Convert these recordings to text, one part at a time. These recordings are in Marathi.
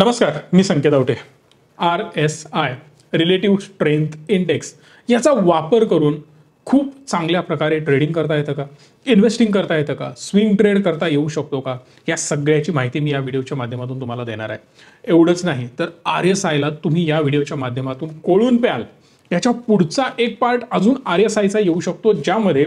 नमस्कार मी Sanket Awate R S I relative strength index याचा वापर करून खूप चांगल्या प्रकारे ट्रेडिंग करता येतं का इन्व्हेस्टिंग करता येतं का स्विंग ट्रेड करता येऊ शकतो का या सगळ्याची माहिती मी या व्हिडिओच्या माध्यमातून तुम्हाला देणार आहे एवढंच नाही तर आर एस आयला तुम्ही या व्हिडिओच्या माध्यमातून कोळून प्याल याच्या पुढचा एक पार्ट अजून आर एस आयचा येऊ शकतो ज्यामध्ये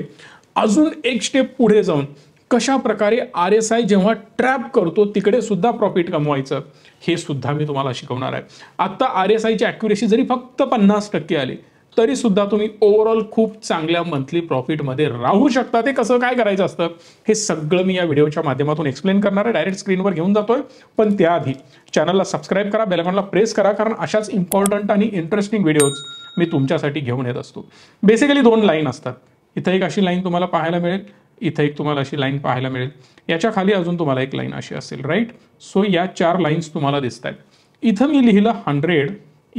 अजून एक स्टेप पुढे जाऊन कशा प्रकारे आर एस आय जेव्हा ट्रॅप करतो तिकडे सुद्धा प्रॉफिट कमवायचं हे सुद्धा मी तुम्हाला शिकवणार आहे आत्ता आर एस आयची ॲक्युरेसी जरी फक्त पन्नास टक्के आली तरी सुद्धा तुम्ही ओव्हरऑल खूप चांगल्या मंथली प्रॉफिटमध्ये राहू शकता ते कसं काय करायचं असतं हे सगळं मी या व्हिडिओच्या माध्यमातून एक्सप्लेन करणार आहे डायरेक्ट स्क्रीनवर घेऊन जातोय पण त्याआधी चॅनलला सबस्क्राईब करा बेलकॉनला प्रेस करा कारण अशाच इम्पॉर्टंट आणि इंटरेस्टिंग व्हिडिओज मी तुमच्यासाठी घेऊन येत असतो बेसिकली दोन लाईन असतात इथं एक अशी लाईन तुम्हाला पाहायला मिळेल इथं एक तुम्हाला अशी लाईन पाहायला मिळेल याच्या खाली अजून तुम्हाला एक लाईन अशी असेल राईट सो या चार लाईन्स तुम्हाला दिसत आहेत इथं मी लिहिलं हंड्रेड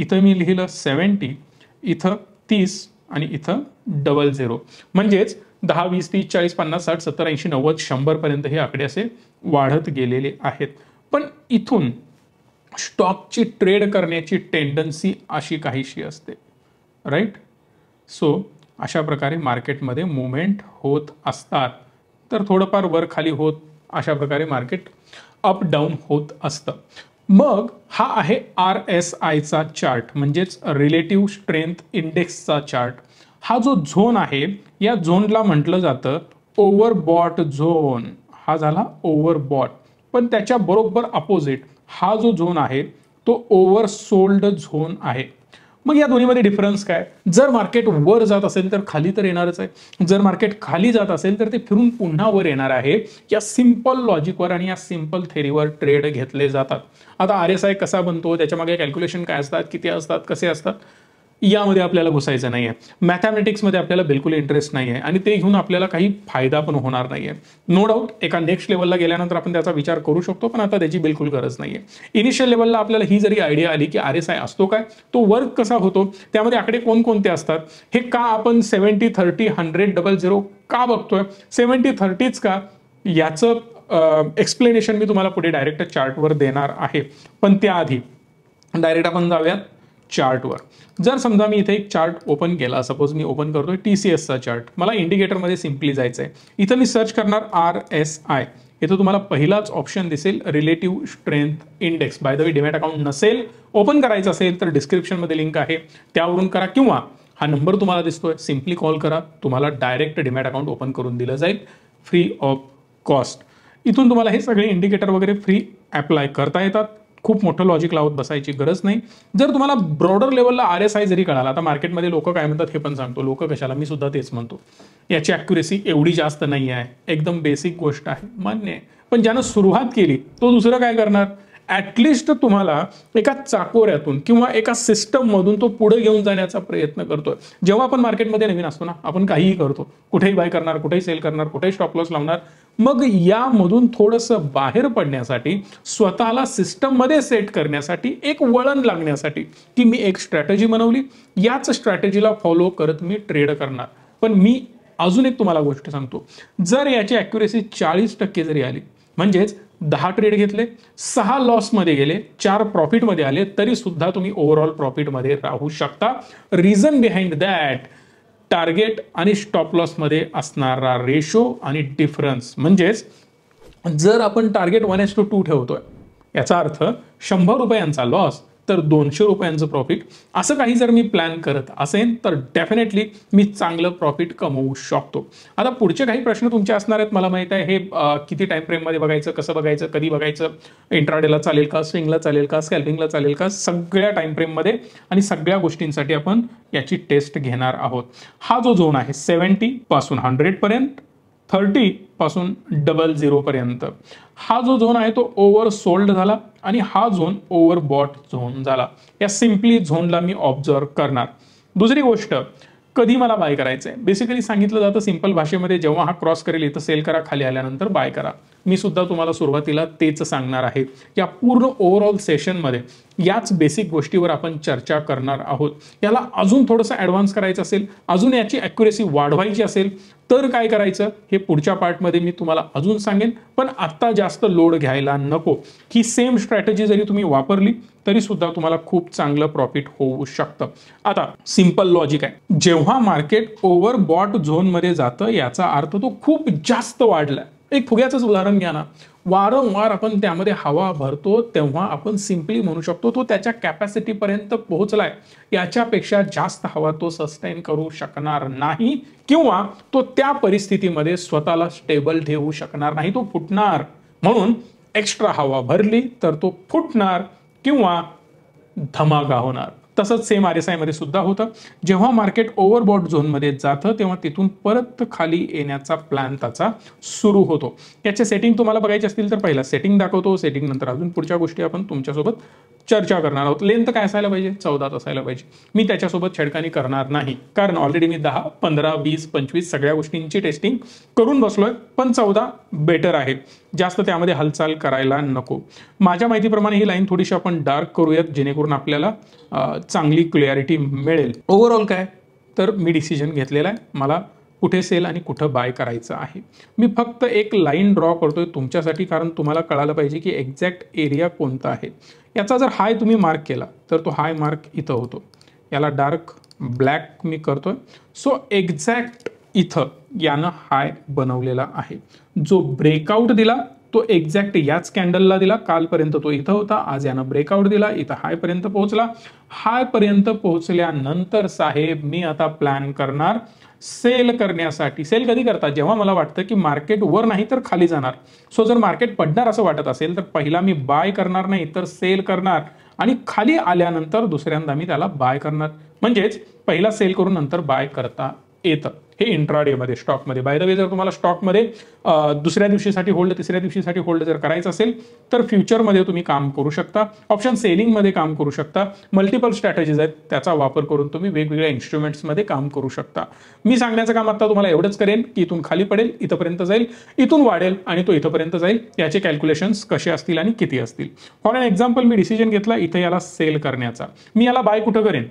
इथं मी लिहिलं सेवन्टी इथं तीस आणि इथं डबल झिरो म्हणजेच दहा वीस तीस चाळीस पन्नास साठ सत्तर ऐंशी नव्वद शंभरपर्यंत हे आकडे असे वाढत गेलेले आहेत पण इथून स्टॉकची ट्रेड करण्याची टेंडन्सी अशी काहीशी असते राईट सो अशा प्रकारे मार्केटमध्ये मुवमेंट होत असतात तर थोडंफार वर खाली होत अशा प्रकारे मार्केट अप डाऊन होत असतं मग हा आहे आर एस आयचा चार्ट म्हणजेच रिलेटिव्ह स्ट्रेंथ इंडेक्सचा चार्ट हा जो झोन आहे या झोनला म्हटलं जातं ओव्हरबॉट झोन हा झाला ओव्हरबॉट पण त्याच्या बरोबर अपोजिट हा जो झोन आहे तो ओव्हरसोल्ड झोन आहे मग या दोन्हीमध्ये डिफरन्स काय जर मार्केट वर जात असेल तर खाली तर येणारच आहे जर मार्केट खाली जात असेल तर ते फिरून पुन्हा वर येणार आहे या सिम्पल लॉजिकवर आणि या सिम्पल थेरीवर ट्रेड घेतले जातात आता आर एस आय कसा बनतो त्याच्या मागे कॅल्क्युलेशन काय असतात किती असतात कसे असतात यामध्ये आपल्याला घुसायचं नाही आहे मॅथमॅटिक्समध्ये आपल्याला बिलकुल इंटरेस्ट नाही आहे आणि ते घेऊन आपल्याला काही फायदा पण होणार नाही आहे नो डाऊट एका नेक्स्ट लेवलला गेल्यानंतर आपण त्याचा विचार करू शकतो पण आता त्याची बिलकुल गरज नाही आहे इनिशियल लेवलला आपल्याला ही जरी आयडिया आली की आर एस आय असतो काय तो वर्क कसा होतो त्यामध्ये आकडे कोणकोणते असतात हे का आपण seventy thirty hundred double zero का बघतोय सेव्हन्टी थर्टीच का याचं एक्सप्लेनेशन मी तुम्हाला पुढे डायरेक्ट चार्टवर देणार आहे पण त्याआधी डायरेक्ट आपण जाऊयात चार्टवर जर समजा मी इथे एक चार्ट ओपन केला सपोज मी ओपन करतोय टी सी एसचा चार्ट मला इंडिकेटरमध्ये सिम्पली जायचं आहे इथं मी सर्च करणार आर एस आय इथं तुम्हाला पहिलाच ऑप्शन दिसेल relative strength index by the way demat account नसेल ओपन करायचं असेल तर डिस्क्रिप्शनमध्ये लिंक आहे त्यावरून करा किंवा हा नंबर तुम्हाला दिसतोय सिम्पली कॉल करा तुम्हाला डायरेक्ट डिमॅट अकाउंट ओपन करून दिलं जाईल फ्री ऑफ कॉस्ट इथून तुम्हाला हे सगळे इंडिकेटर वगैरे फ्री अप्लाय करता येतात खूप मोठं लॉजिक लावत बसायची गरज नाही जर तुम्हाला ब्रॉडर लेवलला आर एस आय जरी कळाला आता मार्केटमध्ये लोक काय म्हणतात हे पण सांगतो लोक कशाला मी सुद्धा तेच म्हणतो याची अॅक्युरेसी एवढी जास्त नाही आहे एकदम बेसिक गोष्ट आहे मान्य आहे पण ज्यानं सुरुवात केली तो दुसरं काय करणार ॲटलिस्ट तुम्हाला एका चाकोऱ्यातून किंवा एका सिस्टममधून तो पुढे घेऊन जाण्याचा प्रयत्न करतोय जेव्हा आपण मार्केटमध्ये नवीन असतो ना आपण काहीही करतो कुठेही बाय करणार कुठेही सेल करणार कुठेही स्टॉप लॉस लावणार मग यामधून थोडंसं बाहेर पडण्यासाठी स्वतःला सिस्टम मध्ये सेट करण्यासाठी एक वळण लागण्यासाठी की मी एक स्ट्रॅटेजी बनवली याच स्ट्रॅटेजीला फॉलो करत मी ट्रेड करणार पण मी अजून एक तुम्हाला गोष्ट सांगतो जर याची अॅक्युरेसी चाळीस टक्के जरी आली म्हणजेच दहा ट्रेड घेतले सहा लॉसमध्ये गेले चार प्रॉफिटमध्ये आले तरी सुद्धा तुम्ही ओव्हरऑल प्रॉफिटमध्ये राहू शकता रिझन बिहाइंड दॅट टार्गेट आणि स्टॉप लॉसमध्ये असणारा रेशो आणि डिफरन्स म्हणजेच जर आपण target one is to two ठेवतोय याचा अर्थ शंभर रुपयांचा लॉस तर दोनशे रुपयांचं प्रॉफिट असं काही जर मी प्लॅन करत असेन तर डेफिनेटली मी चांगलं प्रॉफिट कमवू शकतो आता पुढचे काही प्रश्न तुमचे असणार आहेत मला माहीत आहे हे किती टाईम फ्रेममध्ये बघायचं कसं बघायचं कधी बघायचं इंट्राडेला चालेल का स्विंगला चालेल का स्कॅल्पिंगला चालेल का सगळ्या टाईम फ्रेममध्ये आणि सगळ्या गोष्टींसाठी आपण याची टेस्ट घेणार आहोत हा जो झोन आहे सेवन्टीपासून हंड्रेडपर्यंत थर्टी पासून डबल झिरोपर्यंत हा जो झोन आहे तो ओव्हर सोल्ड झाला आणि हा झोन ओव्हर बॉट झोन झाला या सिम्पली झोनला मी ऑब्झर्व करणार दुसरी गोष्ट कधी मला बाय करायचं आहे बेसिकली सांगितलं जातं सिंपल भाषेमध्ये जेव्हा हा क्रॉस करेल इथं सेल करा खाली आल्यानंतर बाय करा मी सुद्धा तुम्हाला सुरुवातीला तेच सांगणार आहे या पूर्ण ओव्हरऑल सेशनमध्ये याच बेसिक गोष्टीवर आपण चर्चा करणार आहोत याला अजून थोडंसं ॲडव्हान्स करायचं असेल अजून याची ॲक्युरेसी वाढवायची असेल तर काय करायचं हे पुढच्या पार्टमध्ये मी तुम्हाला अजून सांगेन पण आत्ता जास्त लोड घ्यायला नको ही सेम स्ट्रॅटेजी जरी तुम्ही वापरली तरी सुद्धा तुम्हाला खूप चांगलं प्रॉफिट होऊ शकतं आता सिंपल लॉजिक आहे जेव्हा मार्केट ओव्हर बॉट झोनमध्ये जातं याचा अर्थ तो खूप जास्त वाढला एक फुग्याचंच उदाहरण घ्या ना वारंवार आपण त्यामध्ये हवा भरतो तेव्हा आपण सिम्पली म्हणू शकतो तो त्याच्या कॅपॅसिटीपर्यंत पोहोचलाय याच्यापेक्षा जास्त हवा तो सस्टेन करू शकणार नाही किंवा तो त्या परिस्थितीमध्ये स्वतःला स्टेबल ठेवू शकणार नाही तो फुटणार म्हणून एक्स्ट्रा हवा भरली तर तो फुटणार किंवा धमाका होणार तसंच सेम आर एस आयमध्ये सुद्धा होतं जेव्हा मार्केट ओव्हरबॉट झोनमध्ये जातं तेव्हा तिथून परत खाली येण्याचा प्लॅन त्याचा सुरू होतो त्याचे सेटिंग तुम्हाला बघायचे असतील तर पहिला सेटिंग दाखवतो सेटिंग नंतर अजून पुढच्या गोष्टी आपण तुमच्यासोबत चर्चा करणार आहोत लेंथ काय असायला पाहिजे चौदा असायला पाहिजे मी त्याच्यासोबत छेडकानी करणार नाही कारण ऑलरेडी मी दहा पंधरा वीस पंचवीस सगळ्या गोष्टींची टेस्टिंग करून बसलोय पण चौदा बेटर आहे जास्त त्यामध्ये हालचाल करायला नको माझ्या माहितीप्रमाणे ही लाईन थोडीशी आपण डार्क करूयात जेणेकरून आपल्याला चांगली क्लिअरिटी मिळेल ओव्हरऑल काय तर मी डिसिजन घेतलेला आहे मला कुठे सेल आणि कुठं बाय करायचं आहे मी फक्त एक लाईन ड्रॉ करतोय तुमच्यासाठी कारण तुम्हाला कळालं पाहिजे की एक्झॅक्ट एरिया कोणता आहे याचा जर हाय तुम्ही मार्क केला तर तो हाय मार्क इथं होतो याला डार्क ब्लॅक मी करतोय सो एक्झॅक्ट इथं यानं हाय बनवलेला आहे जो ब्रेकआउट दिला तो एक्झॅक्ट याच कॅन्डलला दिला कालपर्यंत तो इथं होता आज यानं ब्रेकआउट दिला इथं हायपर्यंत पोहोचला हायपर्यंत पोहोचल्यानंतर साहेब मी आता प्लॅन करणार सेल करण्यासाठी सेल कधी करतात जेव्हा मला वाटतं की मार्केट वर नाही तर खाली जाणार सो जर मार्केट पडणार असं वाटत असेल तर पहिला मी बाय करणार नाही तर सेल करणार आणि खाली आल्यानंतर दुसऱ्यांदा मी त्याला बाय करणार म्हणजेच पहिला सेल करून नंतर बाय करता येतं हे इंट्राडे मध्ये स्टॉकमध्ये बाय द वे जर तुम्हाला स्टॉकमध्ये दुसऱ्या दिवशीसाठी होल्ड तिसऱ्या दिवशीसाठी होल्ड जर करायचं असेल तर फ्युचरमध्ये तुम्ही काम करू शकता ऑप्शन सेलिंग मध्ये काम करू शकता मल्टिपल स्ट्रॅटेजीज आहेत त्याचा वापर करून तुम्ही वेगवेगळ्या इन्स्ट्रुमेंट्समध्ये काम करू शकता मी सांगण्याचं काम आता तुम्हाला एवढंच करेन की इथून खाली पडेल इथंपर्यंत जाईल इथून वाढेल आणि तो इथंपर्यंत जाईल याचे कॅल्क्युलेशन्स कसे असतील आणि किती असतील फॉर एन एक्झाम्पल मी डिसिजन घेतला इथे याला सेल करण्याचा मी याला बाय कुठं करेन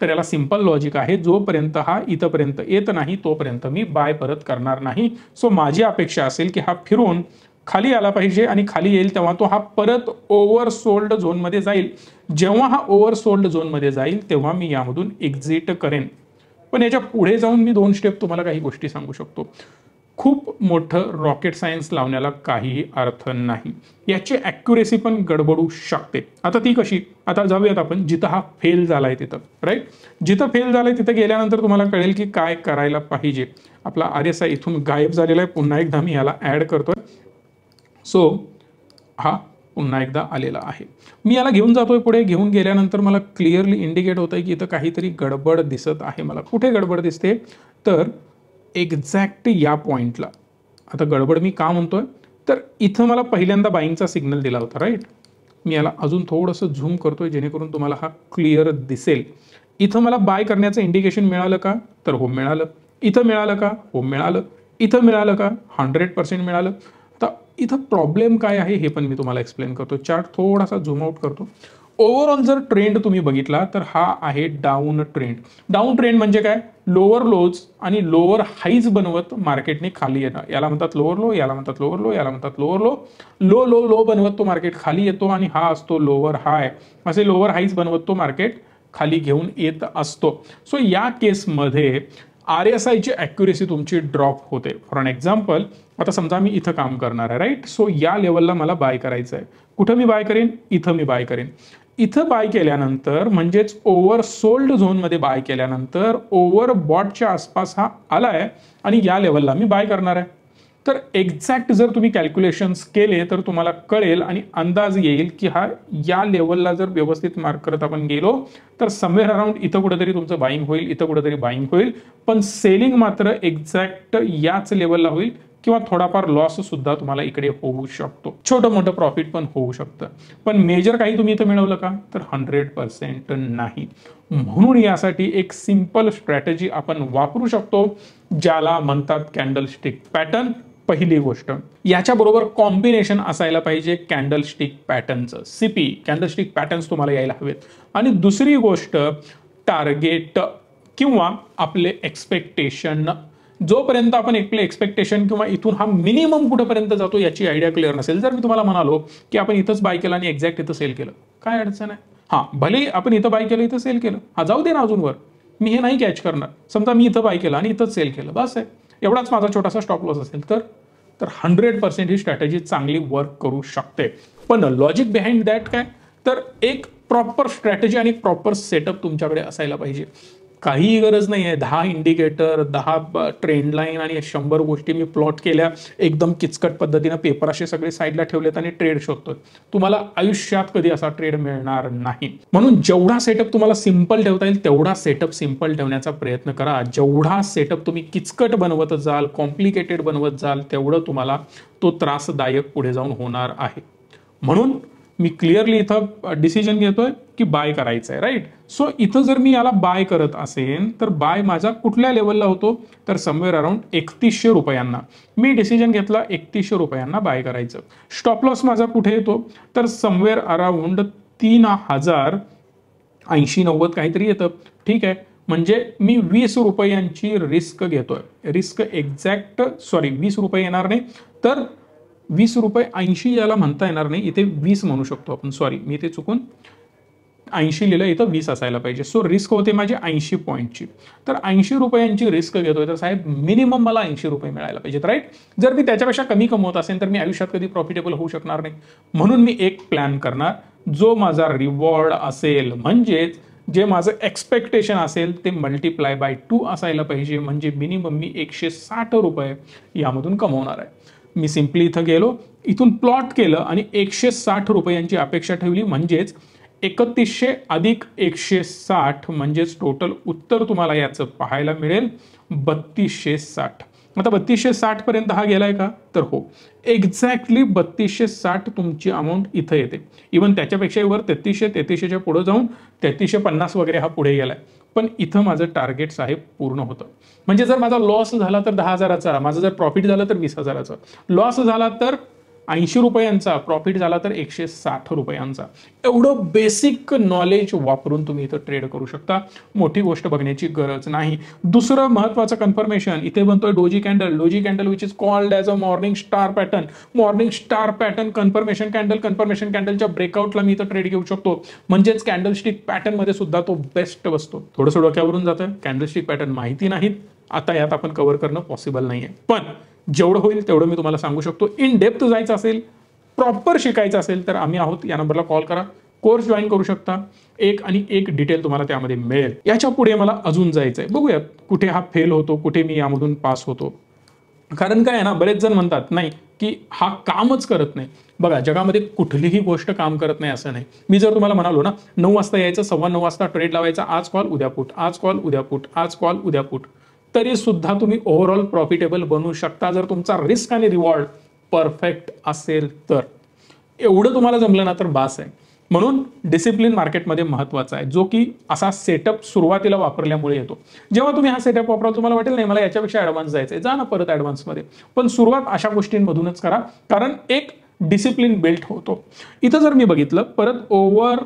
तर याला सिंपल लॉजिक आहे जोपर्यंत हा इथंपर्यंत येत नाही तोपर्यंत मी बाय परत करणार नाही सो माझी अपेक्षा असेल की हा फिरून खाली आला पाहिजे आणि खाली येईल तेव्हा तो हा परत ओव्हर सोल्ड झोनमध्ये जाईल जेव्हा हा ओव्हर सोल्ड झोनमध्ये जाईल तेव्हा मी यामधून एक्झिट करेन पण याच्या पुढे जाऊन मी दोन स्टेप तुम्हाला काही गोष्टी सांगू शकतो खूप मोठं रॉकेट सायन्स लावण्याला काहीही अर्थ नाही याची ॲक्युरेसी पण गडबडू शकते आता ती कशी आता जाऊयात आपण जिथं हा फेल झाला आहे तिथं राईट जिथं फेल झालं आहे तिथं गेल्यानंतर तुम्हाला कळेल की काय करायला पाहिजे आपला आर एस आय इथून गायब झालेला आहे पुन्हा एकदा मी याला ॲड करतो सो हा पुन्हा एकदा आलेला आहे मी याला घेऊन जातोय पुढे घेऊन गेल्यानंतर मला क्लिअरली इंडिकेट होतं आहे की इथं काहीतरी गडबड दिसत आहे मला कुठे गडबड दिसते तर एक्झॅक्ट या पॉईंटला आता गडबड मी का म्हणतो तर इथं मला पहिल्यांदा बाईंगचा सिग्नल दिला होता राईट मी याला अजून थोडंसं झूम करतो आहे जेणेकरून तुम्हाला हा क्लिअर दिसेल इथं मला बाय करण्याचं इंडिकेशन मिळालं का तर हो मिळालं इथं मिळालं का हो मिळालं इथं मिळालं का हंड्रेड पर्सेंट मिळालं आता इथं प्रॉब्लेम काय आहे हे पण मी तुम्हाला एक्सप्लेन करतो चार्ट थोडासा झूम आउट करतो ओव्हरऑल जर ट्रेंड तुम्ही बघितला तर हा आहे डाऊन ट्रेंड डाऊन ट्रेंड म्हणजे काय लोअर लोज आणि लोअर हाईज बनवत मार्केटने खाली येणं याला म्हणतात लोअर लो याला म्हणतात लोअर लो याला म्हणतात lower low low low low बनवत तो मार्केट खाली येतो आणि हा असतो लोअर हाय असे लोअर हाईज बनवत तो मार्केट खाली घेऊन येत असतो सो या केसमध्ये आर एस ची ॲक्युरेसी तुमची ड्रॉप होते फॉर अन एक्झाम्पल आता समजा मी इथं काम करणार आहे राईट सो या लेवलला मला बाय करायचं आहे कुठं मी बाय करेन इथं मी बाय करेन इथं बाय केल्यानंतर म्हणजेच ओव्हर सोल्ड झोनमध्ये बाय केल्यानंतर ओव्हर बॉटच्या आसपास हा आला आहे आणि या लेवलला मी बाय करणार आहे तर एक्झॅक्ट जर तुम्ही कॅल्क्युलेशन्स केले तर तुम्हाला कळेल आणि अंदाज येईल की हा या लेवलला जर व्यवस्थित मार्क करत आपण गेलो तर समवेअर अराउंड इथं कुठेतरी तुमचं बाईंग होईल इथं कुठेतरी बाईंग होईल पण सेलिंग मात्र एक्झॅक्ट याच लेवलला होईल किंवा थोडाफार लॉस सुद्धा तुम्हाला इकडे होऊ शकतो छोटं मोठं प्रॉफिट पण होऊ शकतं पण मेजर काही तुम्ही इथं मिळवलं का तर हंड्रेड पर्सेंट नाही म्हणून यासाठी एक सिंपल स्ट्रॅटेजी आपण वापरू शकतो ज्याला म्हणतात कॅन्डलस्टिक पॅटर्न पहिली गोष्ट याच्याबरोबर कॉम्बिनेशन असायला पाहिजे कॅन्डलस्टिक पॅटर्नचं सीपी कॅन्डलस्टिक पॅटर्न्स तुम्हाला यायला हवेत आणि दुसरी गोष्ट टार्गेट किंवा आपले एक्सपेक्टेशन जोपर्यंत आपण एकले एक्सपेक्टेशन किंवा इथून हा मिनिमम कुठंपर्यंत जातो याची आयडिया क्लिअर नसेल जर मी तुम्हाला म्हणालो की आपण इथंच बाय केलं आणि एक्झॅक्ट इथं सेल केलं काय अडचण आहे हां भले आपण इथं बाय केलं इथं सेल केलं हा जाऊ दे ना अजूनवर मी हे नाही कॅच करणार समजा मी इथं बाय केलं आणि इथंच सेल केलं बस आहे एवढाच माझा छोटासा स्टॉप लॉस असेल तर तर हंड्रेड पर्सेंट ही स्ट्रॅटेजी चांगली वर्क करू शकते पण लॉजिक बिहाइंड दॅट काय तर एक प्रॉपर स्ट्रॅटेजी आणि प्रॉपर सेटअप तुमच्याकडे असायला पाहिजे काहीही गरज नाही आहे दहा इंडिकेटर दहा ट्रेंड लाईन आणि शंभर गोष्टी मी प्लॉट केल्या एकदम किचकट पद्धतीनं पेपर असे सगळे साईडला ठेवलेत आणि ट्रेड शोधतोय तुम्हाला आयुष्यात कधी असा ट्रेड मिळणार नाही म्हणून जेवढा सेटअप तुम्हाला सिंपल ठेवता येईल तेवढा सेटअप सिंपल ठेवण्याचा प्रयत्न करा जेवढा सेटअप तुम्ही किचकट बनवत जाल कॉम्प्लिकेटेड बनवत जाल तेवढं तुम्हाला तो त्रासदायक पुढे जाऊन होणार आहे म्हणून मी क्लिअरली इथं डिसिजन घेतोय की बाय करायचं आहे राईट सो इथं जर मी याला बाय करत असेल तर बाय माझा कुठल्या लेवलला होतो तर समवेअर अराउंड एकतीसशे रुपयांना मी डिसिजन घेतला एकतीसशे रुपयांना बाय करायचं स्टॉप लॉस माझा कुठे येतो तर समवेअर अराउंड तीन हजार ऐंशी नव्वद काहीतरी येतं ठीक आहे म्हणजे मी वीस रुपयांची रिस्क घेतोय रिस्क एक्झॅक्ट सॉरी वीस रुपये येणार नाही तर वीस रुपये ऐंशी याला म्हणता येणार नाही इथे वीस म्हणू शकतो आपण सॉरी मी इथे चुकून ऐंशी लिहिलं इथं वीस असायला पाहिजे सो रिस्क होते माझी ऐंशी पॉईंटची तर ऐंशी रुपयांची रिस्क घेतोय तर साहेब मिनिमम मला ऐंशी रुपये मिळायला पाहिजेत राईट जर मी त्याच्यापेक्षा कमी कमवत असेल तर मी आयुष्यात कधी प्रॉफिटेबल होऊ शकणार नाही म्हणून मी एक प्लॅन करणार जो माझा रिवॉर्ड असेल म्हणजेच जे माझं एक्सपेक्टेशन असेल ते मल्टिप्लाय बाय टू असायला पाहिजे म्हणजे मिनिमम मी एकशे साठ रुपये यामधून कमवणार आहे मी सिम्पली इथं गेलो इथून प्लॉट केलं आणि एकशे साठ रुपयांची अपेक्षा ठेवली म्हणजेच एकतीसशे अधिक एकशे साठ म्हणजेच टोटल उत्तर तुम्हाला याचं पाहायला मिळेल बत्तीसशे साठ आता बत्तीसशे साठपर्यंत हा गेलाय का तर हो एक्झॅक्टली बत्तीसशे साठ तुमची अमाऊंट इथं येते इवन त्याच्यापेक्षा वर तेहतीसशे तेहतीसशेच्या पुढे जाऊन तेहतीसशे पन्नास वगैरे हा पुढे गेलाय पण इथं माझं टार्गेट्स आहे पूर्ण होतं म्हणजे जर माझा लॉस झाला तर दहा हजाराचा माझा जर प्रॉफिट झालं तर वीस हजाराचा लॉस झाला तर ऐंशी रुपयांचा प्रॉफिट झाला तर एकशे साठ रुपयांचा एवढं बेसिक नॉलेज वापरून तुम्ही इथं ट्रेड करू शकता मोठी गोष्ट बघण्याची गरज नाही दुसरं महत्वाचं कन्फर्मेशन इथे बनतोय doji candle doji candle which is called as a morning star pattern morning star pattern confirmation candle confirmation कॅन्डलच्या ब्रेकआउटला मी इथं ट्रेड घेऊ शकतो म्हणजेच स्टिक पॅटर्नमध्ये सुद्धा तो बेस्ट बसतो थोडंसं डोक्यावरून जातं कॅन्डलस्टिक पॅटर्न माहिती नाहीत आता यात आपण कव्हर करणं पॉसिबल नाही आहे पण जेवढं होईल तेवढं मी तुम्हाला सांगू शकतो इन डेप्थ जायचं असेल प्रॉपर शिकायचं असेल तर आम्ही आहोत या नंबरला कॉल करा कोर्स जॉईन करू शकता एक आणि एक डिटेल तुम्हाला त्यामध्ये मिळेल याच्या पुढे मला अजून जायचं आहे बघूयात कुठे हा फेल होतो कुठे मी यामधून पास होतो कारण काय आहे ना बरेच जण म्हणतात नाही की हा कामच करत नाही बघा जगामध्ये कुठलीही गोष्ट काम करत नाही असं नाही मी जर तुम्हाला म्हणालो ना नऊ वाजता यायचं सव्वा नऊ वाजता ट्रेड लावायचा आज कॉल उद्या पुट आज कॉल उद्या पुट आज कॉल उद्या पुट तरी सुद्धा तुम्ही ओव्हरऑल प्रॉफिटेबल बनू शकता जर तुमचा रिस्क आणि रिवॉर्ड परफेक्ट असेल तर एवढं तुम्हाला जमलं ना तर बास आहे म्हणून डिसिप्लिन मार्केटमध्ये महत्त्वाचा आहे जो की असा सेटअप सुरुवातीला वापरल्यामुळे येतो जेव्हा तुम्ही हा सेटअप वापरा तुम्हाला वाटेल नाही मला याच्यापेक्षा ॲडव्हान्स जायचं आहे जा ना परत ॲडव्हान्समध्ये पण सुरुवात अशा गोष्टींमधूनच करा कारण एक डिसिप्लिन बिल्ट होतो इथं जर मी बघितलं परत ओव्हर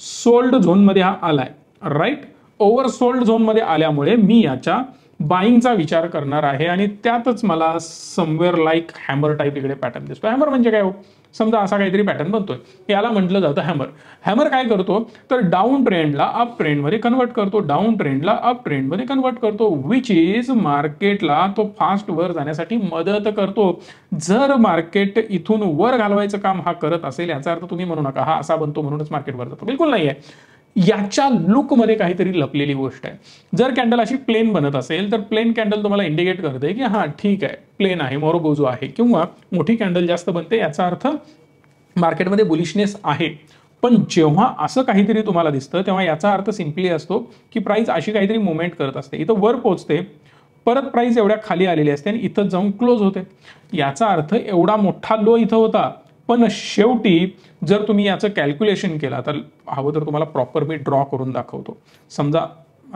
सोल्ड झोनमध्ये हा आला आहे राईट ओव्हर सोल्ड झोनमध्ये आल्यामुळे मी याच्या बाईंगचा विचार करणार आहे आणि त्यातच मला समवेअर लाईक हॅमर टाईप इकडे पॅटर्न दिसतो हॅमर म्हणजे काय हो समजा असा काहीतरी पॅटर्न बनतोय याला म्हटलं जातं हॅमर हॅमर काय करतो तर डाऊन ट्रेंडला अप ट्रेंडमध्ये कन्वर्ट करतो डाऊन ट्रेंडला अप ट्रेंडमध्ये कन्वर्ट करतो विच इज मार्केटला तो फास्ट वर जाण्यासाठी मदत करतो जर मार्केट इथून वर घालवायचं काम हा करत असेल याचा अर्थ तुम्ही म्हणू नका हा असा बनतो म्हणूनच मार्केट वर जातो बिलकुल नाही आहे याच्या लुकमध्ये काहीतरी लपलेली गोष्ट आहे जर कॅन्डल अशी प्लेन बनत असेल तर प्लेन कॅन्डल तुम्हाला इंडिकेट करते की हां ठीक आहे प्लेन आहे मोरोबोजो आहे किंवा मोठी कॅन्डल जास्त बनते याचा अर्थ मार्केटमध्ये बुलिशनेस आहे पण जेव्हा असं काहीतरी तुम्हाला दिसतं तेव्हा याचा अर्थ सिम्पली असतो की प्राईस अशी काहीतरी मुवमेंट करत असते इथं वर पोचते परत प्राइस एवढ्या खाली आलेली असते आणि इथं जाऊन क्लोज होते याचा अर्थ एवढा मोठा लो इथं होता पण शेवटी जर तुम्ही याचं कॅल्क्युलेशन केलं तर हवं तर तुम्हाला प्रॉपर मी ड्रॉ करून दाखवतो समजा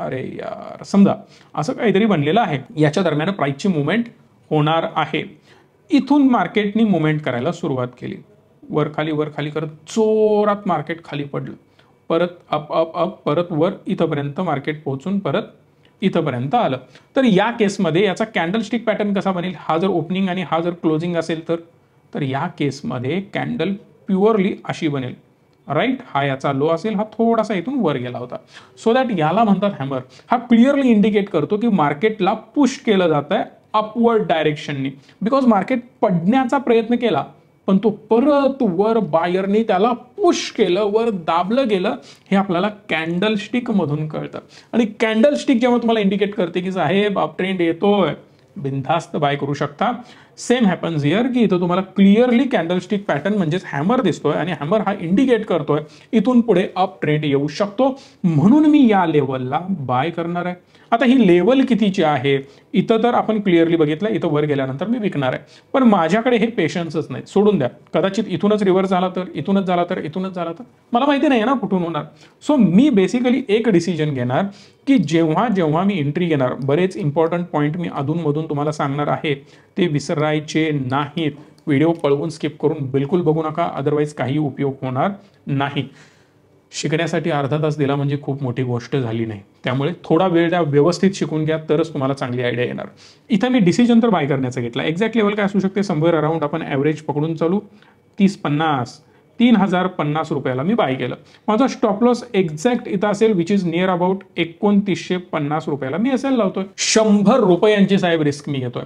अरे यार समजा असं काहीतरी बनलेलं आहे याच्या दरम्यान प्राईसची मुवमेंट होणार आहे इथून मार्केटनी मुवमेंट करायला सुरुवात केली वर खाली वर खाली करत जोरात मार्केट खाली पडलं परत अप अप अप परत वर इथंपर्यंत मार्केट पोहोचून परत इथंपर्यंत आलं तर या केसमध्ये याचा कॅन्डलस्टिक पॅटर्न कसा बनेल हा जर ओपनिंग आणि हा जर क्लोजिंग असेल तर तर या केसमध्ये कॅन्डल प्युअरली अशी बनेल राईट हा याचा लो असेल हा थोडासा इथून वर गेला होता सो दॅट याला म्हणतात हॅमर हा क्लिअरली इंडिकेट करतो की मार्केटला पुश केलं जात आहे अपवर्ड डायरेक्शननी बिकॉज मार्केट पडण्याचा प्रयत्न केला पण तो परत वर बायरने त्याला पुश केलं वर दाबलं गेलं हे आपल्याला स्टिक मधून कळतं आणि स्टिक जेव्हा तुम्हाला इंडिकेट करते की साहेब आप ट्रेंड येतोय बिनधास्त बाय करू शकता सेम हॅपन्स इयर की इथं तुम्हाला क्लिअरली कॅन्डलस्टिक पॅटर्न म्हणजेच हॅमर दिसतोय आणि हॅमर हा इंडिकेट करतोय इथून पुढे अप ट्रेंड येऊ शकतो म्हणून मी या लेवलला बाय करणार आहे आता ही लेवल कितीची आहे इथं तर आपण क्लिअरली बघितलं इथं वर गेल्यानंतर मी विकणार आहे पण माझ्याकडे हे पेशन्सच नाही सोडून द्या कदाचित इथूनच रिव्हर्स झाला तर इथूनच झाला तर इथूनच झाला तर मला माहिती नाही ना कुठून होणार सो मी बेसिकली एक डिसिजन घेणार की जेव्हा जेव्हा मी एंट्री घेणार बरेच इम्पॉर्टंट पॉईंट मी अधूनमधून तुम्हाला सांगणार आहे ते विसरायचे नाहीत व्हिडिओ पळवून स्किप करून बिलकुल बघू नका अदरवाईज काही उपयोग होणार नाही शिकण्यासाठी अर्धा तास दिला म्हणजे खूप मोठी गोष्ट झाली नाही त्यामुळे थोडा वेळ त्या व्यवस्थित शिकून घ्या तरच तुम्हाला चांगली आयडिया येणार इथं मी डिसिजन तर बाय करण्याचा घेतला एक्झॅक्ट लेवल काय असू शकते समवेअर अराउंड आपण ॲव्हरेज पकडून चालू तीस पन्नास तीन हजार पन्नास रुपयाला मी बाय केलं माझा स्टॉप लॉस एक्झॅक्ट इथं असेल विच इज नियर अबाउट एकोणतीसशे पन्नास रुपयाला मी असेल लावतोय शंभर रुपयांची साहेब रिस्क मी घेतोय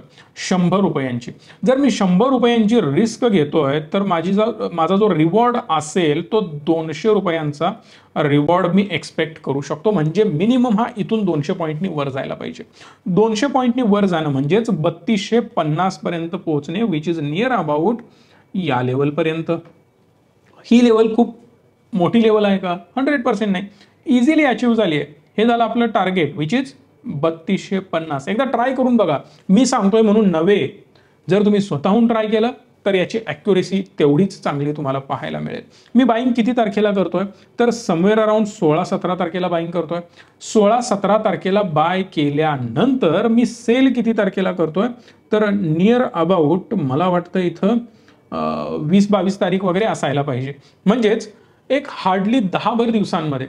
शंभर रुपयांची जर मी शंभर रुपयांची रिस्क घेतोय तर माझी जर माझा जो रिवॉर्ड असेल तो दोनशे रुपयांचा रिवॉर्ड मी एक्सपेक्ट करू शकतो म्हणजे मिनिमम हा इथून दोनशे पॉईंटनी वर जायला पाहिजे दोनशे पॉईंटनी वर जाणं म्हणजेच बत्तीसशे पन्नासपर्यंत पोहोचणे विच इज नियर अबाउट या लेवलपर्यंत ही लेवल खूप मोठी लेवल आहे का हंड्रेड पर्सेंट नाही इझिली अचीव झाली आहे हे झालं आपलं टार्गेट विच इज बत्तीसशे पन्नास एकदा ट्राय करून बघा मी सांगतोय म्हणून नवे जर तुम्ही स्वतःहून ट्राय केलं तर याची ॲक्युरेसी तेवढीच चांगली तुम्हाला पाहायला मिळेल मी बाईंग किती तारखेला करतोय तर समवेअर अराउंड सोळा सतरा तारखेला बाईंग करतोय सोळा सतरा तारखेला बाय केल्यानंतर मी सेल किती तारखेला करतोय तर नियर अबाउट मला वाटतं इथं वीस बावीस तारीख वगैरे असायला पाहिजे म्हणजेच एक हार्डली दहा भर दिवसांमध्ये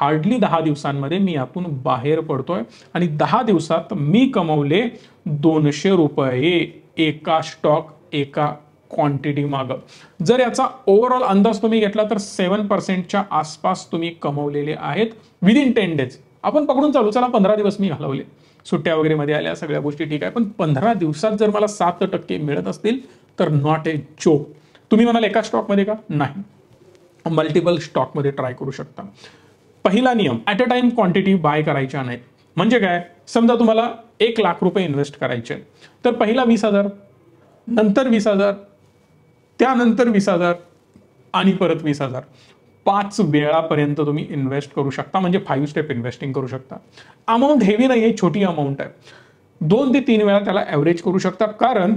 हार्डली दहा दिवसांमध्ये मी आपण बाहेर पडतोय आणि दहा दिवसात मी कमवले दोनशे रुपये एका स्टॉक एका क्वांटिटी माग जर याचा ओव्हरऑल अंदाज तुम्ही घेतला तर सेवन पर्सेंटच्या आसपास तुम्ही कमवलेले आहेत विदिन टेन डेज आपण पकडून चालू चला पंधरा दिवस मी घालवले सुट्ट्या वगैरे मध्ये आल्या सगळ्या गोष्टी ठीक आहे पण पंधरा दिवसात जर मला सात टक्के मिळत असतील तर नॉट ए जो तुम्ही म्हणाल एका स्टॉकमध्ये का नाही मल्टिपल स्टॉकमध्ये ट्राय करू शकता पहिला नियम at a time quantity buy करायच्या नाहीत म्हणजे काय समजा तुम्हाला एक लाख रुपये इन्व्हेस्ट करायचे तर पहिला वीस हजार नंतर वीस हजार त्यानंतर वीस हजार आणि परत वीस हजार पाच वेळापर्यंत तुम्ही इन्व्हेस्ट करू शकता म्हणजे फाईव्ह स्टेप इन्व्हेस्टिंग करू शकता अमाऊंट हेवी नाही आहे छोटी अमाऊंट आहे दोन ते तीन वेळा त्याला ॲव्हरेज करू शकता कारण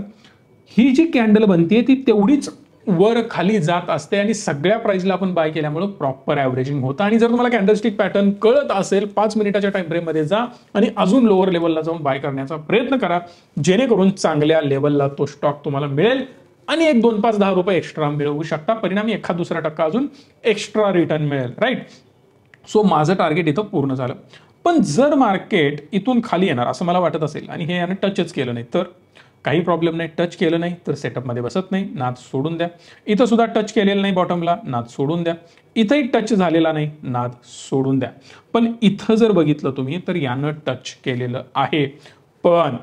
ही जी कॅन्डल बनते ती तेवढीच वर खाली जात असते आणि सगळ्या प्राईजला आपण बाय केल्यामुळे प्रॉपर ॲव्हरेजिंग होतं आणि जर तुम्हाला कॅन्डलस्टिक पॅटर्न कळत असेल पाच मिनिटाच्या टाइम फ्रेममध्ये जा आणि अजून लोअर लेवलला जाऊन बाय करण्याचा प्रयत्न करा जेणेकरून चांगल्या लेवलला तो स्टॉक तुम्हाला मिळेल आणि एक दोन पाच दहा रुपये एक्स्ट्रा मिळवू शकता परिणामी एखाद दुसरा टक्का अजून एक्स्ट्रा रिटर्न मिळेल राईट सो माझं टार्गेट इथं पूर्ण झालं पण जर मार्केट इथून खाली येणार असं मला वाटत असेल आणि हे यानं टचच केलं नाही तर काही प्रॉब्लेम नाही टच केलं नाही तर सेटअपमध्ये बसत नाही नाद सोडून द्या इथं सुद्धा टच केलेलं नाही बॉटमला नाद सोडून द्या इथंही टच झालेला नाही नाद सोडून द्या पण इथं जर बघितलं तुम्ही तर यानं टच केलेलं आहे पण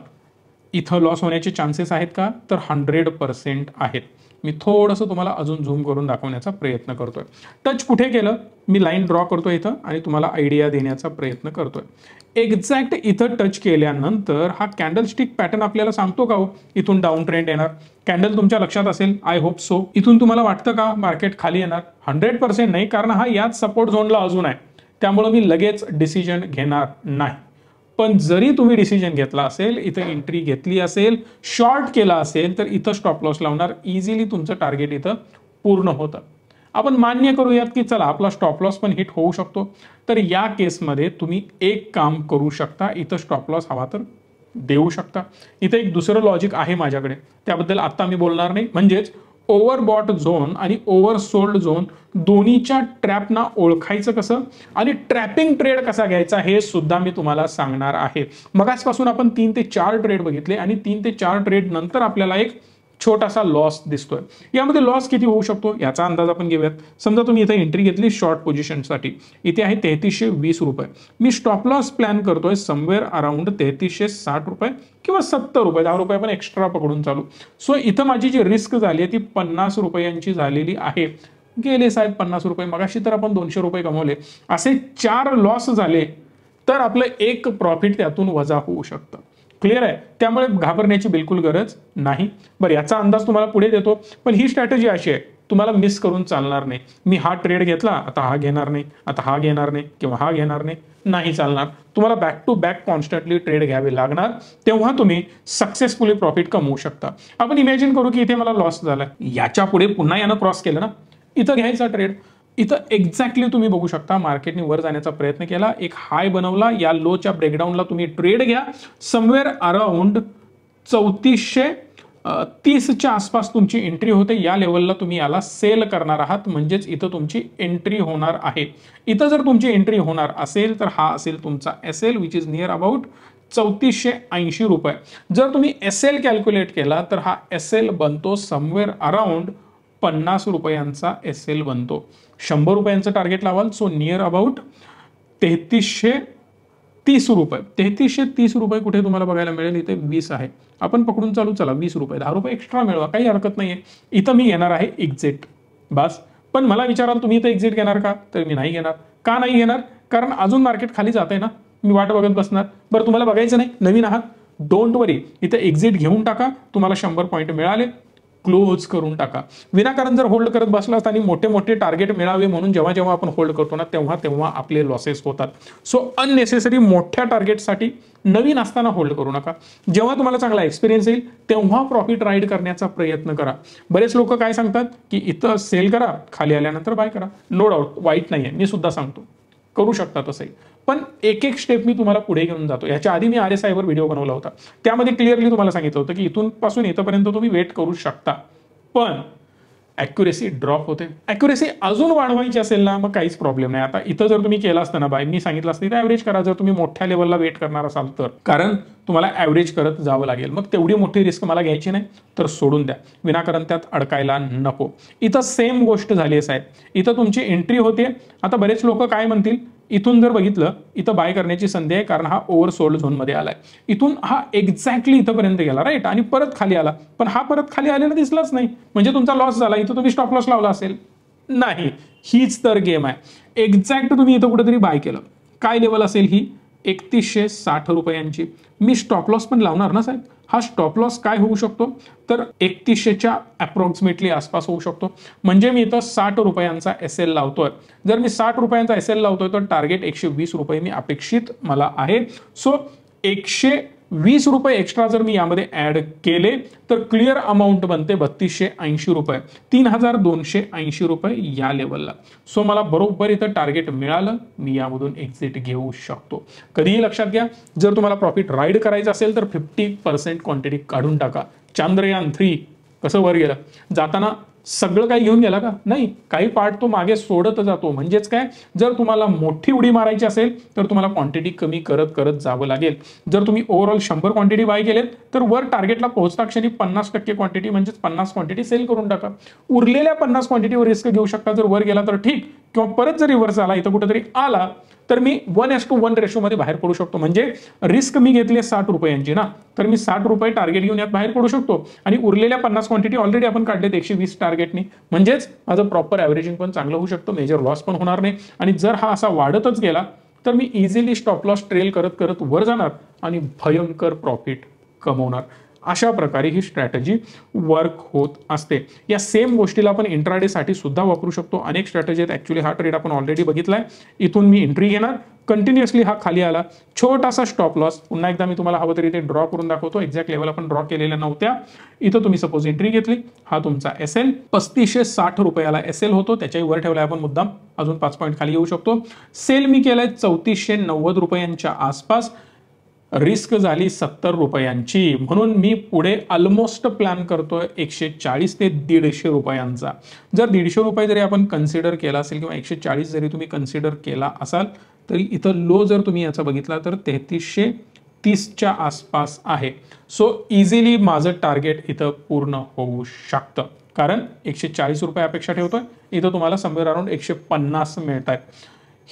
इथं लॉस होण्याचे चान्सेस आहेत का तर हंड्रेड पर्सेंट आहेत मी थोडंसं तुम्हाला अजून झूम करून दाखवण्याचा प्रयत्न करतोय टच कुठे केलं मी लाईन ड्रॉ करतोय इथं आणि तुम्हाला आयडिया देण्याचा प्रयत्न करतोय एक्झॅक्ट इथं टच केल्यानंतर हा कॅन्डल स्टिक पॅटर्न आपल्याला सांगतो का हो इथून डाऊन ट्रेंड येणार कॅन्डल तुमच्या लक्षात असेल आय होप सो इथून तुम्हाला वाटतं का मार्केट खाली येणार हंड्रेड पर्सेंट नाही कारण हा याच सपोर्ट झोनला अजून आहे त्यामुळे मी लगेच डिसिजन घेणार नाही पण जरी तुम्ही डिसिजन घेतला असेल इथं एंट्री घेतली असेल शॉर्ट केला असेल तर इथं स्टॉप लॉस लावणार इझिली तुमचं टार्गेट इथं पूर्ण होतं आपण मान्य करूयात की चला आपला स्टॉप लॉस पण हिट होऊ शकतो तर या केसमध्ये तुम्ही एक काम करू शकता इथं स्टॉप लॉस हवा तर देऊ शकता इथं एक दुसरं लॉजिक आहे माझ्याकडे त्याबद्दल आत्ता मी बोलणार नाही म्हणजेच ओव्हरबॉट झोन आणि ओव्हरसोल्ड झोन दोन्हीच्या ट्रॅपना ओळखायचं कसं आणि ट्रॅपिंग ट्रेड कसा घ्यायचा हे सुद्धा मी तुम्हाला सांगणार आहे आजपासून आपण तीन ते चार ट्रेड बघितले आणि तीन ते चार ट्रेड नंतर आपल्याला एक छोटासा लॉस दिसतोय यामध्ये लॉस किती होऊ शकतो याचा अंदाज आपण घेऊयात समजा तुम्ही इथे एंट्री घेतली शॉर्ट पोझिशनसाठी इथे आहे तेहतीसशे वीस रुपये मी स्टॉप लॉस प्लॅन करतोय समवेअर अराउंड तेहतीसशे साठ रुपये किंवा सत्तर रुपये दहा रुपये पण एक्स्ट्रा पकडून चालू सो इथं माझी जी रिस्क झाली आहे ती पन्नास रुपयांची झालेली आहे गेले साहेब पन्नास रुपये मगाशी तर आपण दोनशे रुपये कमवले असे चार लॉस झाले तर आपलं एक प्रॉफिट त्यातून वजा होऊ शकतं क्लिअर आहे त्यामुळे घाबरण्याची बिलकुल गरज नाही बरं याचा अंदाज तुम्हाला पुढे देतो पण ही स्ट्रॅटेजी अशी आहे तुम्हाला मिस करून चालणार नाही मी हा ट्रेड घेतला आता हा घेणार नाही आता हा घेणार नाही किंवा हा घेणार नाही नाही चालणार तुम्हाला back to back constantly trade घ्यावे लागणार तेव्हा तुम्ही सक्सेसफुली प्रॉफिट कमवू शकता आपण इमॅजिन करू की इथे मला लॉस झाला याच्या पुढे पुन्हा यानं क्रॉस केलं ना इथं घ्यायचा ट्रेड इथं एक्झॅक्टली तुम्ही बघू शकता मार्केटने वर जाण्याचा प्रयत्न केला एक हाय बनवला या लोच्या ब्रेकडाऊनला तुम्ही ट्रेड घ्या समवेअर अराउंड चौतीसशे तीसच्या आसपास तुमची एंट्री होते या लेवलला तुम्ही याला सेल करणार आहात म्हणजेच इथं तुमची एंट्री होणार आहे इथं जर तुमची एंट्री होणार असेल तर हा असेल तुमचा S L which is near about चौतीसशे ऐंशी रुपये जर तुम्ही एस एल कॅल्क्युलेट केला तर हा एस एल बनतो समवेअर अराउंड पन्नास रुपयांचा एस एल बनतो शंभर रुपयांचं टार्गेट लावाल सो नियर अबाउट तेहतीसशे तीस रुपये तेहतीसशे तीस रुपये कुठे तुम्हाला बघायला मिळेल इथे वीस आहे आपण पकडून चालू चला वीस रुपये दहा रुपये एक्स्ट्रा मिळवा काही हरकत नाही आहे इथं मी येणार आहे एक्झिट बस पण मला विचाराल तुम्ही इथं एक्झिट घेणार का तर मी नाही घेणार का नाही घेणार कारण अजून मार्केट खाली जात आहे ना मी वाट बघत बसणार बरं तुम्हाला बघायचं नाही नवीन आहात डोंट वरी इथं एक्झिट घेऊन टाका तुम्हाला शंभर पॉईंट मिळाले क्लोज करून टाका विनाकारण जर होल्ड करत बसलात आणि मोठे मोठे टार्गेट मिळावे म्हणून जेव्हा जेव्हा आपण होल्ड करतो ना तेव्हा तेव्हा आपले लॉसेस होतात सो अननेसेसरी मोठ्या टार्गेटसाठी नवीन असताना होल्ड करू नका जेव्हा तुम्हाला चांगला एक्सपिरियन्स येईल तेव्हा प्रॉफिट राईड करण्याचा प्रयत्न करा बरेच लोक काय सांगतात की इथं सेल करा खाली आल्यानंतर बाय करा नो डाऊट वाईट नाही आहे मी सुद्धा सांगतो करू शकता तसंही पण एक एक स्टेप मी तुम्हाला पुढे घेऊन जातो याच्या आधी मी आर एस आयवर व्हिडिओ बनवला होता त्यामध्ये क्लिअरली तुम्हाला सांगितलं होतं की इथून पासून इथंपर्यंत तुम्ही वेट करू शकता पण ॲक्युरेसी ड्रॉप होते ॲक्युरेसी अजून वाढवायची असेल ना मग काहीच प्रॉब्लेम नाही आता इथं जर तुम्ही केला असताना बाय मी सांगितलं असतं ॲव्हरेज करा जर तुम्ही मोठ्या लेवलला वेट करणार असाल तर कारण तुम्हाला ॲव्हरेज करत जावं लागेल मग तेवढी मोठी रिस्क मला घ्यायची नाही तर सोडून द्या विनाकारण त्यात अडकायला नको इथं सेम गोष्ट झाली आहे साहेब इथं तुमची एंट्री होते आता बरेच लोक काय म्हणतील इथून जर बघितलं इथं बाय करण्याची संधी आहे कारण हा ओव्हरसोल्ड झोनमध्ये आलाय इथून हा एक्झॅक्टली इथंपर्यंत गेला राईट आणि परत खाली आला पण हा परत खाली आलेला दिसलाच नाही म्हणजे तुमचा लॉस झाला इथं तुम्ही स्टॉप लॉस लावला असेल नाही हीच तर गेम आहे एक्झॅक्ट तुम्ही इथं कुठेतरी बाय केलं काय लेवल असेल ही एकतीसशे साठ रुपयांची मी स्टॉप लॉस पण लावणार ना साहेब हा स्टॉप लॉस काय होऊ शकतो तर एकतीसशेच्या अप्रॉक्सिमेटली आसपास होऊ शकतो म्हणजे मी इथं साठ रुपयांचा एस एल लावतोय जर मी साठ रुपयांचा एस एल लावतोय तर टार्गेट एकशे वीस रुपये मी अपेक्षित मला आहे सो एकशे वीस रुपये एक्स्ट्रा जर मी यामध्ये ॲड केले तर क्लिअर अमाऊंट बनते बत्तीसशे ऐंशी रुपये तीन हजार दोनशे ऐंशी रुपये या लेवलला सो मला बरोबर इथं टार्गेट मिळालं मी यामधून एक्झिट घेऊ शकतो कधीही लक्षात घ्या जर तुम्हाला प्रॉफिट राईड करायचं असेल तर फिफ्टी पर्सेंट क्वांटिटी काढून टाका चांद्रयान थ्री कसं वर गेलं जाताना सगळं काही घेऊन गेला का नाही काही पार्ट तो मागे सोडत जातो म्हणजेच काय जर तुम्हाला मोठी उडी मारायची असेल तर तुम्हाला क्वांटिटी कमी करत करत जावं लागेल जर तुम्ही ओव्हरऑल शंभर क्वांटिटी बाय केलेत तर वर टार्गेटला पोहोचता क्षणी पन्नास टक्के क्वांटिटी म्हणजेच पन्नास क्वांटिटी सेल करून टाका उरलेल्या पन्नास क्वांटिटीवर रिस्क घेऊ शकता जर वर गेला तर ठीक किंवा परत जर रिव्हर्स आला इथं कुठेतरी आला तर मी वन एस टू वन रेशोमध्ये बाहेर पडू शकतो म्हणजे रिस्क मी घेतली आहे साठ रुपयांची ना तर मी साठ रुपये टार्गेट घेऊन यात बाहेर पडू शकतो आणि उरलेल्या पन्नास क्वांटिटी ऑलरेडी आपण काढलेत एकशे वीस टार्गेटने म्हणजेच माझं प्रॉपर ॲव्हरेजिंग पण चांगलं होऊ शकतो मेजर लॉस पण होणार नाही आणि जर हा असा वाढतच गेला तर मी इझिली स्टॉप लॉस ट्रेल करत करत वर जाणार आणि भयंकर प्रॉफिट कमवणार अशा प्रकारे ही स्ट्रॅटजी वर्क होत असते या सेम गोष्टीला आपण इंट्राडेसाठी सुद्धा वापरू शकतो अनेक स्ट्रॅटजी आहेत ॲक्च्युली हा ट्रेड आपण ऑलरेडी बघितला आहे इथून मी एंट्री घेणार कंटिन्युअसली हा खाली आला छोटासा स्टॉप लॉस पुन्हा एकदा मी तुम्हाला हवं तरी इथे ड्रॉ करून दाखवतो एक्झॅक्ट लेवल आपण ड्रॉ केलेल्या नव्हत्या इथं तुम्ही सपोज एंट्री घेतली हा तुमचा एस एल पस्तीसशे साठ रुपयाला एस एल होतो त्याच्याही वर ठेवला आपण मुद्दाम अजून पाच पॉईंट खाली येऊ शकतो सेल मी केलाय चौतीसशे नव्वद रुपयांच्या आसपास रिस्क झाली सत्तर रुपयांची म्हणून मी पुढे ऑलमोस्ट प्लॅन करतोय एकशे चाळीस ते दीडशे रुपयांचा जर दीडशे रुपये जरी आपण कन्सिडर केला असेल किंवा एकशे चाळीस जरी तुम्ही कन्सिडर केला असाल तरी इथं लो जर तुम्ही याचा बघितला तर तेहतीसशे तीसच्या आसपास आहे सो इझिली माझं टार्गेट इथं पूर्ण होऊ शकतं कारण एकशे चाळीस रुपये अपेक्षा ठेवतोय इथं तुम्हाला समोर अराउंड एकशे पन्नास मिळत आहेत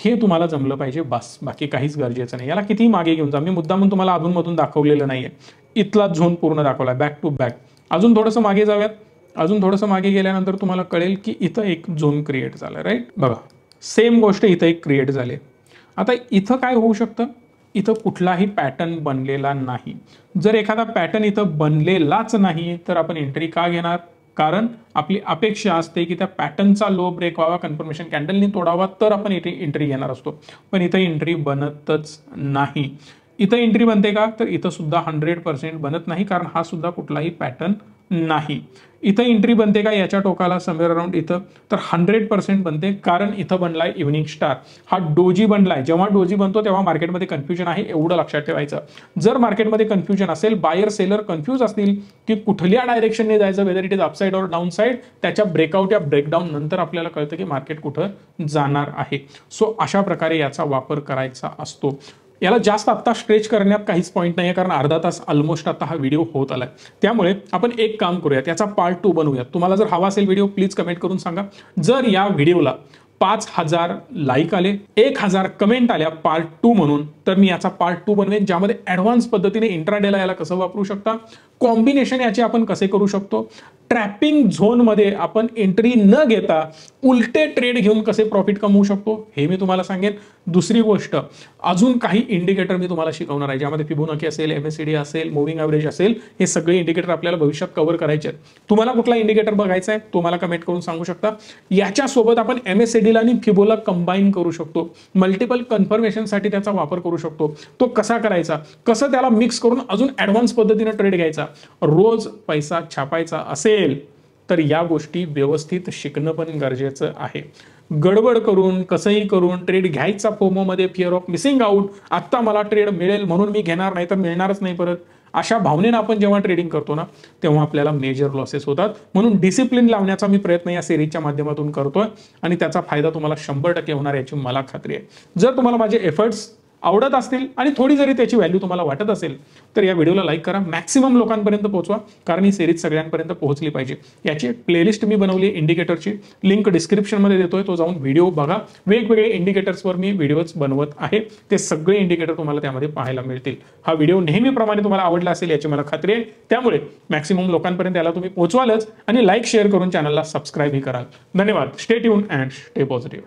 हे तुम्हाला जमलं पाहिजे बस बाकी काहीच गरजेचं नाही याला कितीही मागे घेऊन जा मी म्हणून तुम्हाला अधूनमधून दाखवलेलं नाही आहे इथलाच झोन पूर्ण दाखवला बॅक टू बॅक अजून थोडंसं मागे जाऊयात अजून थोडंसं मागे गेल्यानंतर तुम्हाला कळेल की इथं एक झोन क्रिएट झाला राईट बघा सेम गोष्ट इथं एक क्रिएट झाले आता इथं काय होऊ शकतं इथं कुठलाही पॅटर्न बनलेला नाही जर एखादा पॅटर्न इथं बनलेलाच नाही तर आपण एंट्री का घेणार कारण आपली अपेक्षा असते की त्या पॅटर्नचा लो ब्रेक व्हावा कन्फर्मेशन कॅन्डलनी तोडावा तर आपण इथे एंट्री घेणार असतो पण इथं एंट्री बनतच नाही इथं एंट्री बनते का तर इथं सुद्धा हंड्रेड पर्सेंट बनत नाही कारण हा सुद्धा कुठलाही पॅटर्न नाही इथं एंट्री बनते का याच्या टोकाला समवेअर अराउंड इथं तर हंड्रेड पर्सेंट बनते कारण इथं बनलाय इव्हनिंग स्टार हा डोजी बनलाय जेव्हा डोजी बनतो तेव्हा मार्केटमध्ये कन्फ्युजन आहे एवढं लक्षात ठेवायचं जर मार्केटमध्ये कन्फ्युजन असेल बायर सेलर कन्फ्युज असतील की कुठल्या डायरेक्शनने जायचं whether it is upside or down side त्याच्या ब्रेकआउट या ब्रेकडाऊन नंतर आपल्याला कळतं की मार्केट कुठं जाणार आहे सो अशा प्रकारे याचा वापर करायचा असतो याला जास्त आत्ता स्ट्रेच करण्यात काहीच पॉईंट नाही आहे कारण अर्धा तास ऑलमोस्ट आता हा व्हिडिओ होत आलाय त्यामुळे आपण एक काम करूयात याचा पार्ट टू बनवूयात तुम्हाला जर हवा असेल व्हिडिओ प्लीज कमेंट करून सांगा जर या व्हिडिओला पाच हजार लाईक आले एक हजार कमेंट आल्या पार्ट टू म्हणून तर मी याचा पार्ट टू बनवेन ज्यामध्ये ॲडव्हान्स पद्धतीने इंट्राडेला याला कसं वापरू शकता कॉम्बिनेशन याचे आपण कसे करू शकतो ट्रॅपिंग झोन मध्ये आपण एंट्री न घेता उलटे ट्रेड घेऊन कसे प्रॉफिट कमवू शकतो हे मी तुम्हाला सांगेन दुसरी गोष्ट अजून काही इंडिकेटर मी तुम्हाला शिकवणार आहे ज्यामध्ये फिबोनाकी असेल एम एस डी असेल मुव्हिंग ॲव्हरेज असेल हे सगळे इंडिकेटर आपल्याला भविष्यात कव्हर करायचे आहेत तुम्हाला कुठला इंडिकेटर बघायचा आहे तुम्हाला कमेंट करून सांगू शकता याच्यासोबत आपण एम एस सी आणि फिबोला कंबाईन करू शकतो मल्टिपल कन्फर्मेशनसाठी त्याचा वापर करू शकतो तो कसा करायचा कसं त्याला मिक्स करून अजून ॲडव्हान्स पद्धतीने ट्रेड घ्यायचा रोज पैसा छापायचा असेल तर या गोष्टी व्यवस्थित शिकणं पण गरजेचं आहे गडबड करून कसंही करून ट्रेड घ्यायचा फोमोमध्ये फिअर ऑफ मिसिंग आउट आत्ता मला ट्रेड मिळेल म्हणून मी घेणार नाही तर मिळणारच नाही परत अशा भावनेनं आपण जेव्हा ट्रेडिंग करतो ना तेव्हा आपल्याला मेजर लॉसेस होतात म्हणून डिसिप्लिन लावण्याचा मी प्रयत्न या सिरीजच्या माध्यमातून करतोय आणि त्याचा फायदा तुम्हाला शंभर टक्के होणार याची मला खात्री आहे जर तुम्हाला माझे एफर्ट्स आवडत असतील आणि थोडी जरी त्याची व्हॅल्यू तुम्हाला वाटत असेल तर या व्हिडिओला लाईक करा मॅक्सिमम लोकांपर्यंत पोहोचवा कारण ही सिरीज सगळ्यांपर्यंत पोहोचली पाहिजे याची एक प्लेलिस्ट मी बनवली इंडिकेटरची लिंक डिस्क्रिप्शनमध्ये देतोय तो जाऊन व्हिडिओ बघा वेगवेगळे इंडिकेटर्सवर मी व्हिडिओज बनवत आहे ते सगळे इंडिकेटर तुम्हाला त्यामध्ये पाहायला मिळतील हा व्हिडिओ नेहमीप्रमाणे तुम्हाला आवडला असेल याची मला खात्री आहे त्यामुळे मॅक्सिमम लोकांपर्यंत याला तुम्ही पोहोचवालच आणि लाईक शेअर करून चॅनलला सबस्क्राईबही कराल धन्यवाद stay tune and stay positive